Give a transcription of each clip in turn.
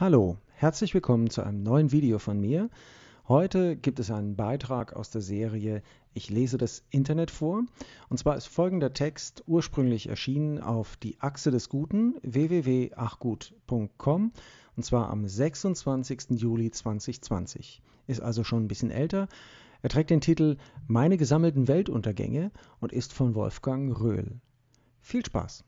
Hallo, herzlich willkommen zu einem neuen Video von mir. Heute gibt es einen Beitrag aus der Serie Ich lese das Internet vor. Und zwar ist folgender Text ursprünglich erschienen auf die Achse des Guten www.achgut.com und zwar am 26. Juli 2020. Ist also schon ein bisschen älter. Er trägt den Titel Meine gesammelten Weltuntergänge und ist von Wolfgang Röhl. Viel Spaß!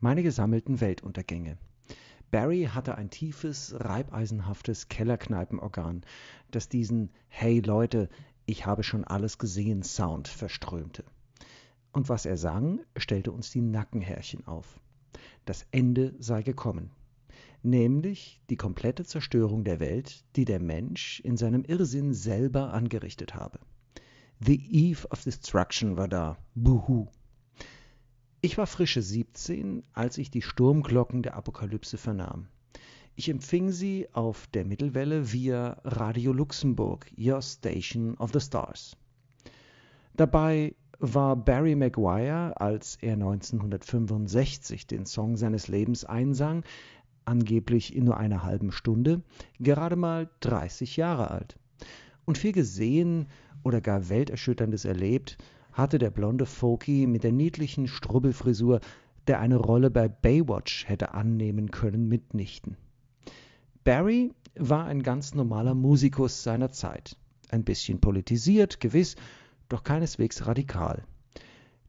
Meine gesammelten Weltuntergänge. Barry hatte ein tiefes, reibeisenhaftes Kellerkneipenorgan, das diesen Hey Leute, ich habe schon alles gesehen Sound verströmte. Und was er sang, stellte uns die Nackenhärchen auf. Das Ende sei gekommen. Nämlich die komplette Zerstörung der Welt, die der Mensch in seinem Irrsinn selber angerichtet habe. The Eve of Destruction war da. Buhu. Ich war frische 17, als ich die Sturmglocken der Apokalypse vernahm. Ich empfing sie auf der Mittelwelle via Radio Luxemburg, Your Station of the Stars. Dabei war Barry Maguire, als er 1965 den Song seines Lebens einsang, angeblich in nur einer halben Stunde, gerade mal 30 Jahre alt. Und viel gesehen oder gar Welterschütterndes erlebt hatte der blonde Foki mit der niedlichen Strubbelfrisur, der eine Rolle bei Baywatch hätte annehmen können, mitnichten. Barry war ein ganz normaler Musikus seiner Zeit. Ein bisschen politisiert, gewiss, doch keineswegs radikal.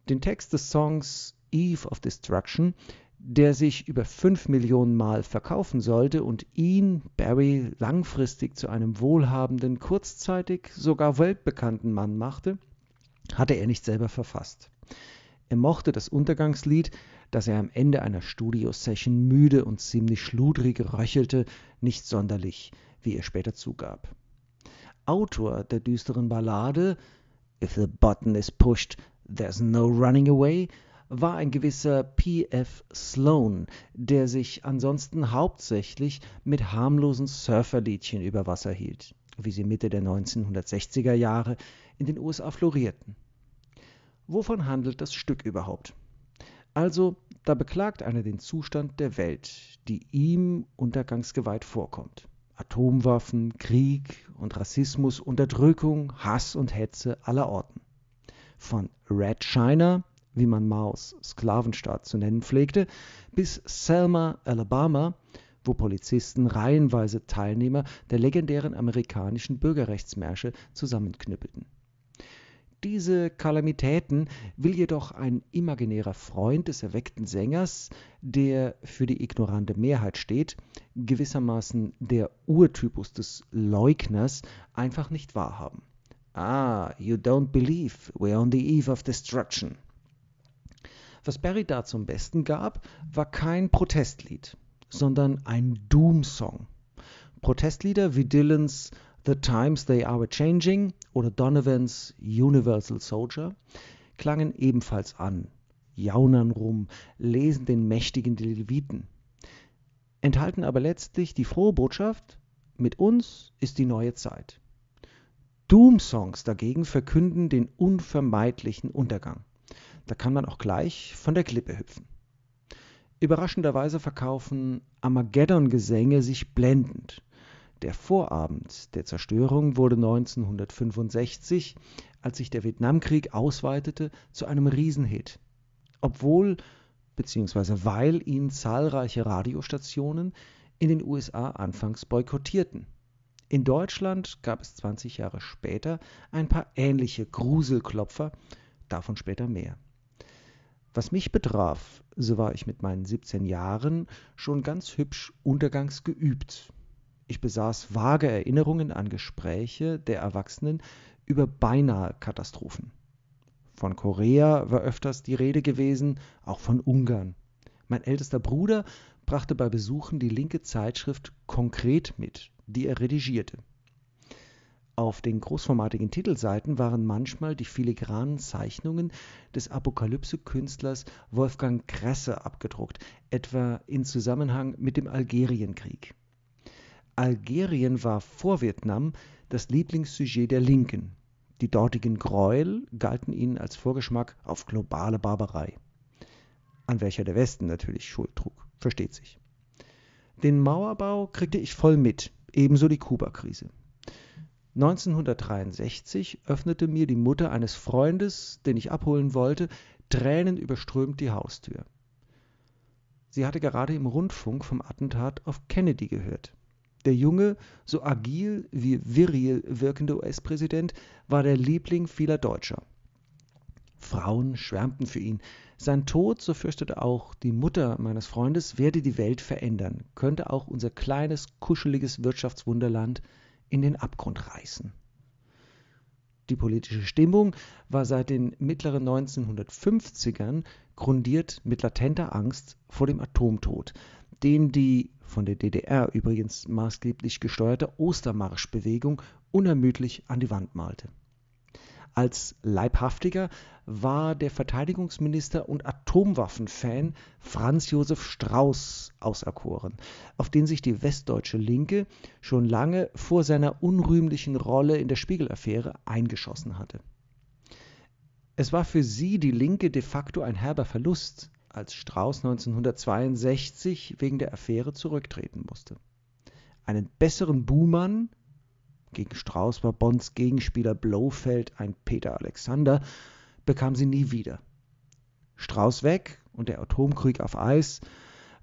Den Text des Songs Eve of Destruction, der sich über fünf Millionen Mal verkaufen sollte und ihn, Barry, langfristig zu einem wohlhabenden, kurzzeitig sogar weltbekannten Mann machte, hatte er nicht selber verfasst. Er mochte das Untergangslied, das er am Ende einer Studiosession müde und ziemlich schludrig röchelte, nicht sonderlich, wie er später zugab. Autor der düsteren Ballade If the button is pushed, there's no running away war ein gewisser P. F. Sloan, der sich ansonsten hauptsächlich mit harmlosen Surferliedchen über Wasser hielt, wie sie Mitte der 1960er Jahre in den USA florierten wovon handelt das Stück überhaupt? Also, da beklagt einer den Zustand der Welt, die ihm untergangsgeweiht vorkommt. Atomwaffen, Krieg und Rassismus, Unterdrückung, Hass und Hetze aller Orten. Von Red China, wie man Maos Sklavenstaat zu nennen pflegte, bis Selma, Alabama, wo Polizisten reihenweise Teilnehmer der legendären amerikanischen Bürgerrechtsmärsche zusammenknüppelten. Diese Kalamitäten will jedoch ein imaginärer Freund des erweckten Sängers, der für die ignorante Mehrheit steht, gewissermaßen der Urtypus des Leugners, einfach nicht wahrhaben. Ah, you don't believe, we're on the eve of destruction. Was Barry da zum Besten gab, war kein Protestlied, sondern ein Doom-Song. Protestlieder wie Dylans The Times They Are Changing oder Donovans Universal Soldier klangen ebenfalls an, jaunern rum, lesen den mächtigen Leviten, enthalten aber letztlich die frohe Botschaft, mit uns ist die neue Zeit. Doom-Songs dagegen verkünden den unvermeidlichen Untergang. Da kann man auch gleich von der Klippe hüpfen. Überraschenderweise verkaufen Armageddon-Gesänge sich blendend. Der Vorabend der Zerstörung wurde 1965, als sich der Vietnamkrieg ausweitete, zu einem Riesenhit. Obwohl bzw. weil ihn zahlreiche Radiostationen in den USA anfangs boykottierten. In Deutschland gab es 20 Jahre später ein paar ähnliche Gruselklopfer, davon später mehr. Was mich betraf, so war ich mit meinen 17 Jahren schon ganz hübsch untergangsgeübt ich besaß vage Erinnerungen an Gespräche der Erwachsenen über beinahe Katastrophen. Von Korea war öfters die Rede gewesen, auch von Ungarn. Mein ältester Bruder brachte bei Besuchen die linke Zeitschrift konkret mit, die er redigierte. Auf den großformatigen Titelseiten waren manchmal die filigranen Zeichnungen des Apokalypse-Künstlers Wolfgang Kresse abgedruckt, etwa in Zusammenhang mit dem Algerienkrieg. Algerien war vor Vietnam das Lieblingssujet der Linken. Die dortigen Gräuel galten ihnen als Vorgeschmack auf globale Barbarei. An welcher der Westen natürlich Schuld trug, versteht sich. Den Mauerbau kriegte ich voll mit, ebenso die Kuba-Krise. 1963 öffnete mir die Mutter eines Freundes, den ich abholen wollte, tränenüberströmt die Haustür. Sie hatte gerade im Rundfunk vom Attentat auf Kennedy gehört. Der junge, so agil wie viril wirkende US-Präsident war der Liebling vieler Deutscher. Frauen schwärmten für ihn. Sein Tod, so fürchtete auch die Mutter meines Freundes, werde die Welt verändern, könnte auch unser kleines, kuscheliges Wirtschaftswunderland in den Abgrund reißen. Die politische Stimmung war seit den mittleren 1950ern grundiert mit latenter Angst vor dem Atomtod, den die von der DDR übrigens maßgeblich gesteuerte Ostermarschbewegung unermüdlich an die Wand malte. Als Leibhaftiger war der Verteidigungsminister und Atomwaffenfan Franz Josef Strauß auserkoren, auf den sich die westdeutsche Linke schon lange vor seiner unrühmlichen Rolle in der Spiegel-Affäre eingeschossen hatte. Es war für sie die Linke de facto ein herber Verlust, als Strauß 1962 wegen der Affäre zurücktreten musste. Einen besseren Buhmann gegen Strauß war Bonds Gegenspieler Blofeld ein Peter Alexander, bekam sie nie wieder. Strauß weg und der Atomkrieg auf Eis.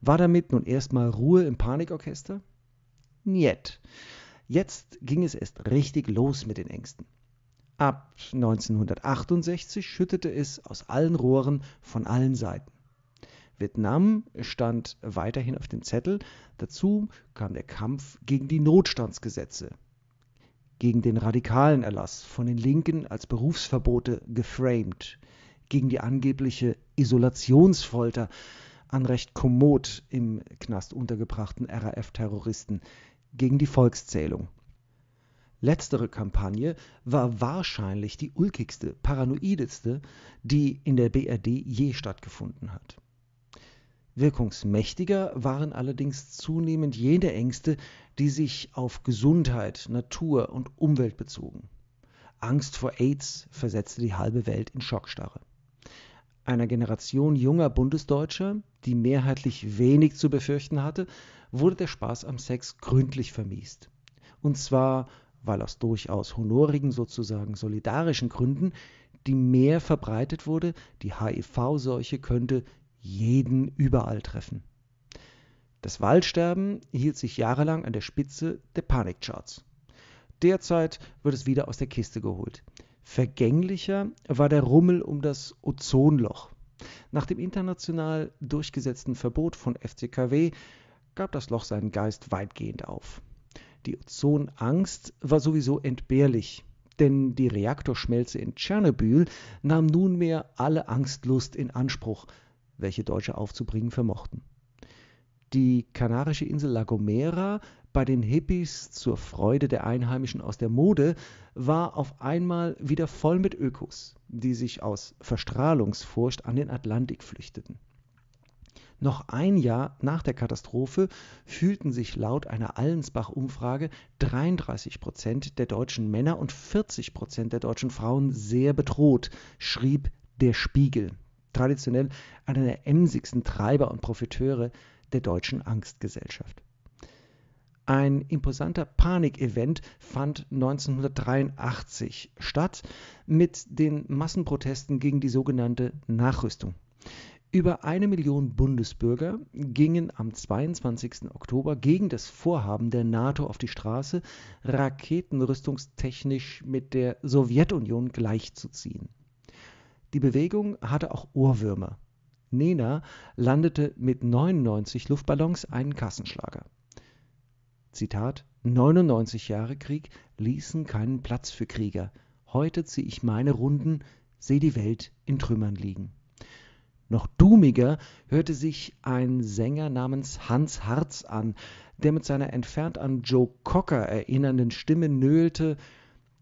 War damit nun erstmal Ruhe im Panikorchester? Niet. Jetzt ging es erst richtig los mit den Ängsten. Ab 1968 schüttete es aus allen Rohren von allen Seiten. Vietnam stand weiterhin auf dem Zettel. Dazu kam der Kampf gegen die Notstandsgesetze, gegen den radikalen Erlass, von den Linken als Berufsverbote geframed, gegen die angebliche Isolationsfolter an recht kommod im Knast untergebrachten RAF-Terroristen, gegen die Volkszählung. Letztere Kampagne war wahrscheinlich die ulkigste, paranoideste, die in der BRD je stattgefunden hat. Wirkungsmächtiger waren allerdings zunehmend jene Ängste, die sich auf Gesundheit, Natur und Umwelt bezogen. Angst vor AIDS versetzte die halbe Welt in Schockstarre. Einer Generation junger Bundesdeutscher, die mehrheitlich wenig zu befürchten hatte, wurde der Spaß am Sex gründlich vermiest. Und zwar, weil aus durchaus honorigen, sozusagen solidarischen Gründen, die mehr verbreitet wurde, die HIV-Seuche könnte jeden überall treffen. Das Waldsterben hielt sich jahrelang an der Spitze der Panikcharts. Derzeit wird es wieder aus der Kiste geholt. Vergänglicher war der Rummel um das Ozonloch. Nach dem international durchgesetzten Verbot von FCKW gab das Loch seinen Geist weitgehend auf. Die Ozonangst war sowieso entbehrlich, denn die Reaktorschmelze in Tschernobyl nahm nunmehr alle Angstlust in Anspruch – welche Deutsche aufzubringen vermochten. Die kanarische Insel La Gomera, bei den Hippies zur Freude der Einheimischen aus der Mode, war auf einmal wieder voll mit Ökos, die sich aus Verstrahlungsfurcht an den Atlantik flüchteten. Noch ein Jahr nach der Katastrophe fühlten sich laut einer Allensbach-Umfrage 33 Prozent der deutschen Männer und 40 Prozent der deutschen Frauen sehr bedroht, schrieb der Spiegel traditionell einer der emsigsten Treiber und Profiteure der deutschen Angstgesellschaft. Ein imposanter Panikevent fand 1983 statt mit den Massenprotesten gegen die sogenannte Nachrüstung. Über eine Million Bundesbürger gingen am 22. Oktober gegen das Vorhaben der NATO auf die Straße, Raketenrüstungstechnisch mit der Sowjetunion gleichzuziehen. Die Bewegung hatte auch Ohrwürmer. Nena landete mit 99 Luftballons einen Kassenschlager. Zitat 99 Jahre Krieg ließen keinen Platz für Krieger. Heute ziehe ich meine Runden, sehe die Welt in Trümmern liegen. Noch dummiger hörte sich ein Sänger namens Hans Harz an, der mit seiner entfernt an Joe Cocker erinnernden Stimme nöhlte,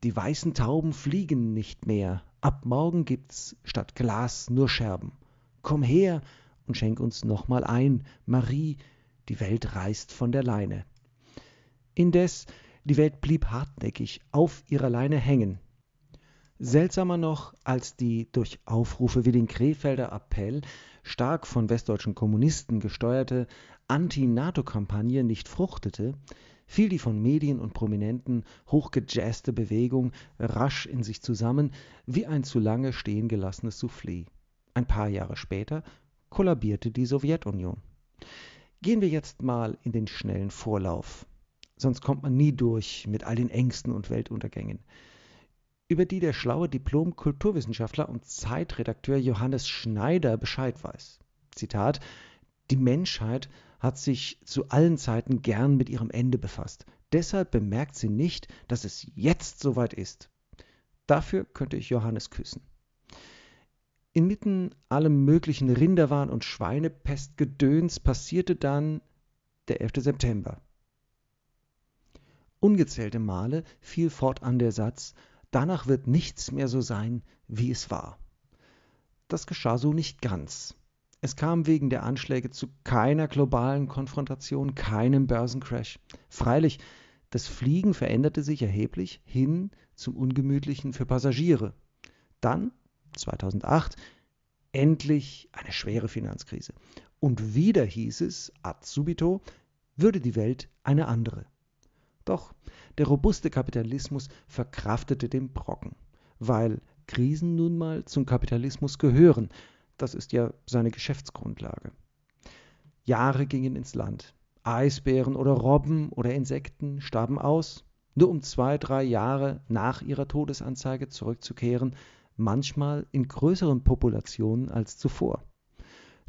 die weißen Tauben fliegen nicht mehr, Ab morgen gibt's statt Glas nur Scherben. Komm her und schenk uns nochmal ein, Marie, die Welt reißt von der Leine. Indes, die Welt blieb hartnäckig auf ihrer Leine hängen. Seltsamer noch als die durch Aufrufe wie den Krefelder Appell stark von westdeutschen Kommunisten gesteuerte Anti-NATO-Kampagne nicht fruchtete, fiel die von Medien und Prominenten hochgejazzte Bewegung rasch in sich zusammen, wie ein zu lange stehen gelassenes Soufflé. Ein paar Jahre später kollabierte die Sowjetunion. Gehen wir jetzt mal in den schnellen Vorlauf. Sonst kommt man nie durch mit all den Ängsten und Weltuntergängen über die der schlaue Diplom-Kulturwissenschaftler und Zeitredakteur Johannes Schneider Bescheid weiß. Zitat: Die Menschheit hat sich zu allen Zeiten gern mit ihrem Ende befasst. Deshalb bemerkt sie nicht, dass es jetzt soweit ist. Dafür könnte ich Johannes küssen. Inmitten allem möglichen Rinderwahn und Schweinepestgedöns passierte dann der 11. September. Ungezählte Male fiel fortan der Satz, danach wird nichts mehr so sein, wie es war. Das geschah so nicht ganz. Es kam wegen der Anschläge zu keiner globalen Konfrontation, keinem Börsencrash. Freilich, das Fliegen veränderte sich erheblich hin zum Ungemütlichen für Passagiere. Dann, 2008, endlich eine schwere Finanzkrise. Und wieder hieß es, ad subito, würde die Welt eine andere. Doch der robuste Kapitalismus verkraftete den Brocken, weil Krisen nun mal zum Kapitalismus gehören – das ist ja seine Geschäftsgrundlage. Jahre gingen ins Land. Eisbären oder Robben oder Insekten starben aus, nur um zwei, drei Jahre nach ihrer Todesanzeige zurückzukehren, manchmal in größeren Populationen als zuvor.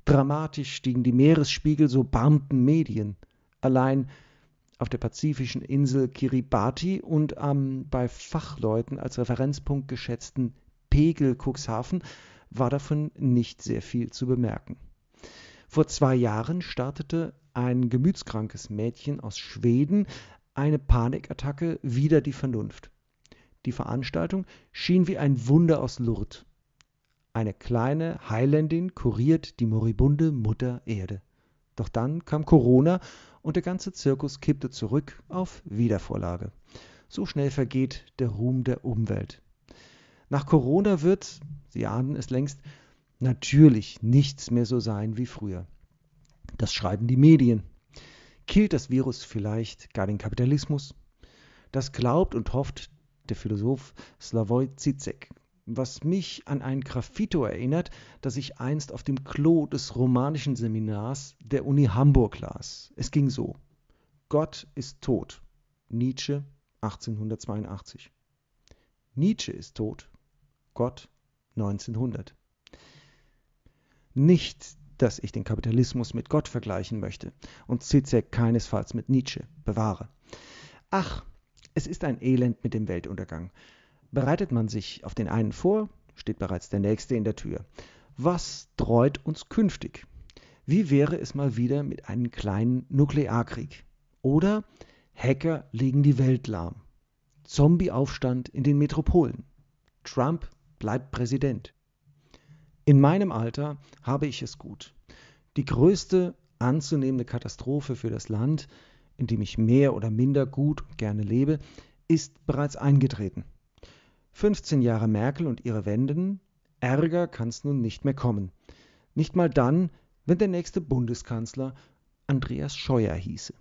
Dramatisch stiegen die Meeresspiegel, so barmten Medien. Allein auf der pazifischen Insel Kiribati und am bei Fachleuten als Referenzpunkt geschätzten Pegel Cuxhaven war davon nicht sehr viel zu bemerken. Vor zwei Jahren startete ein gemütskrankes Mädchen aus Schweden eine Panikattacke wider die Vernunft. Die Veranstaltung schien wie ein Wunder aus Lourdes. Eine kleine Heiländin kuriert die moribunde Mutter Erde. Doch dann kam Corona und der ganze Zirkus kippte zurück auf Wiedervorlage. So schnell vergeht der Ruhm der Umwelt. Nach Corona wird, Sie ahnen es längst, natürlich nichts mehr so sein wie früher. Das schreiben die Medien. Killt das Virus vielleicht gar den Kapitalismus? Das glaubt und hofft der Philosoph Slavoj Zizek, was mich an ein Graffito erinnert, das ich einst auf dem Klo des romanischen Seminars der Uni Hamburg las. Es ging so: Gott ist tot. Nietzsche 1882. Nietzsche ist tot. Gott 1900. Nicht, dass ich den Kapitalismus mit Gott vergleichen möchte und Zizek keinesfalls mit Nietzsche, bewahre. Ach, es ist ein Elend mit dem Weltuntergang. Bereitet man sich auf den einen vor, steht bereits der nächste in der Tür. Was treut uns künftig? Wie wäre es mal wieder mit einem kleinen Nuklearkrieg? Oder Hacker legen die Welt lahm. Zombieaufstand in den Metropolen. Trump bleibt Präsident. In meinem Alter habe ich es gut. Die größte anzunehmende Katastrophe für das Land, in dem ich mehr oder minder gut und gerne lebe, ist bereits eingetreten. 15 Jahre Merkel und ihre Wenden, Ärger kann es nun nicht mehr kommen. Nicht mal dann, wenn der nächste Bundeskanzler Andreas Scheuer hieße.